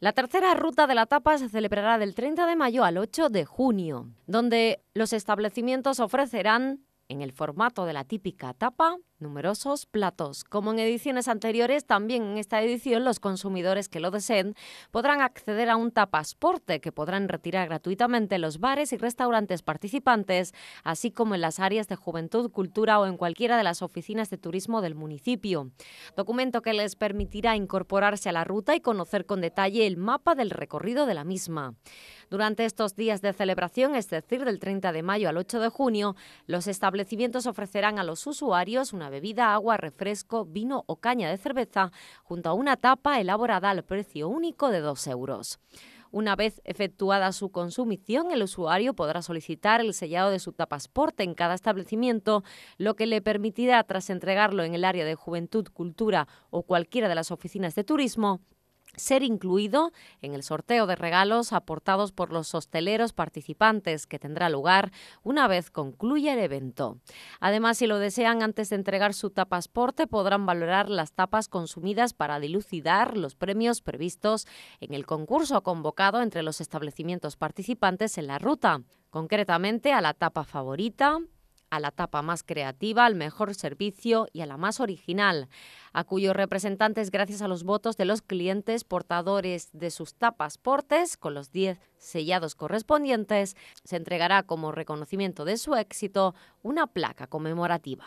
La tercera ruta de la tapa se celebrará del 30 de mayo al 8 de junio, donde los establecimientos ofrecerán, en el formato de la típica tapa numerosos platos. Como en ediciones anteriores, también en esta edición los consumidores que lo deseen podrán acceder a un tapasporte que podrán retirar gratuitamente los bares y restaurantes participantes, así como en las áreas de juventud, cultura o en cualquiera de las oficinas de turismo del municipio. Documento que les permitirá incorporarse a la ruta y conocer con detalle el mapa del recorrido de la misma. Durante estos días de celebración, es decir, del 30 de mayo al 8 de junio, los establecimientos ofrecerán a los usuarios una bebida, agua, refresco, vino o caña de cerveza, junto a una tapa elaborada al precio único de 2 euros. Una vez efectuada su consumición, el usuario podrá solicitar el sellado de su tapasporte en cada establecimiento, lo que le permitirá, tras entregarlo en el área de Juventud, Cultura o cualquiera de las oficinas de turismo, ser incluido en el sorteo de regalos aportados por los hosteleros participantes que tendrá lugar una vez concluya el evento. Además, si lo desean antes de entregar su tapasporte, podrán valorar las tapas consumidas para dilucidar los premios previstos en el concurso convocado entre los establecimientos participantes en la ruta, concretamente a la tapa favorita, a la tapa más creativa, al mejor servicio y a la más original, a cuyos representantes, gracias a los votos de los clientes portadores de sus tapas portes, con los 10 sellados correspondientes, se entregará como reconocimiento de su éxito una placa conmemorativa.